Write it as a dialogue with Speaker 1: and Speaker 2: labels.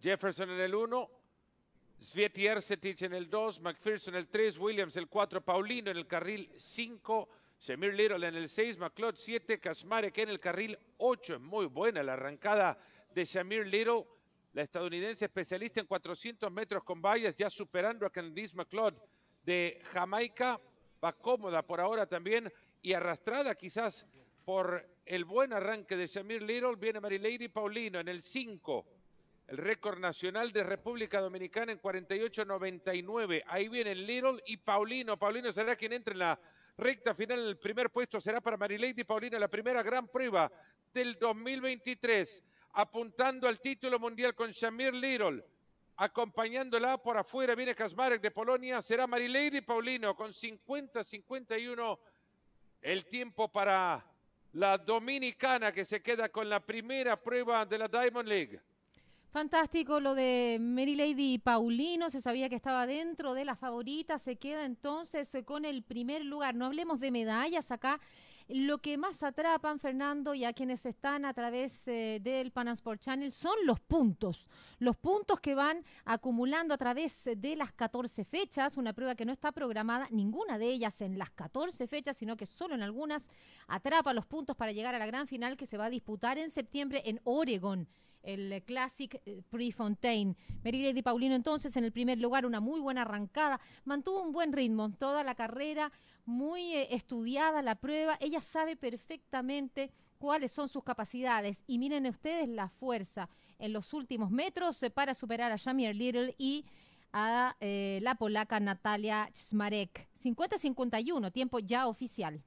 Speaker 1: Jefferson en el 1, Sveti en el 2, McPherson en el 3, Williams el 4, Paulino en el carril 5, Shamir Little en el 6, McLeod 7, Kasmarek en el carril 8. Es muy buena la arrancada de Shamir Little, la estadounidense especialista en 400 metros con vallas, ya superando a Candice McLeod de Jamaica. Va cómoda por ahora también y arrastrada quizás por el buen arranque de Shamir Little. Viene Mary Lady Paulino en el 5 el récord nacional de República Dominicana en 48-99. Ahí vienen Little y Paulino. Paulino será quien entre en la recta final. El primer puesto será para y Paulino, la primera gran prueba del 2023, apuntando al título mundial con Shamir Little. Acompañándola por afuera viene Kasmarek de Polonia. Será y Paulino con 50-51 el tiempo para la dominicana que se queda con la primera prueba de la Diamond League.
Speaker 2: Fantástico lo de Mary Lady Paulino, se sabía que estaba dentro de las favoritas, se queda entonces eh, con el primer lugar. No hablemos de medallas acá. Lo que más atrapan, Fernando, y a quienes están a través eh, del Pan Channel son los puntos. Los puntos que van acumulando a través eh, de las 14 fechas, una prueba que no está programada ninguna de ellas en las 14 fechas, sino que solo en algunas atrapa los puntos para llegar a la gran final que se va a disputar en septiembre en Oregón el eh, Classic eh, Prefontaine. Mary Lady Paulino entonces en el primer lugar, una muy buena arrancada, mantuvo un buen ritmo toda la carrera, muy eh, estudiada la prueba, ella sabe perfectamente cuáles son sus capacidades y miren ustedes la fuerza en los últimos metros para superar a jamie Little y a la polaca Natalia Smarek. 50-51, tiempo ya oficial.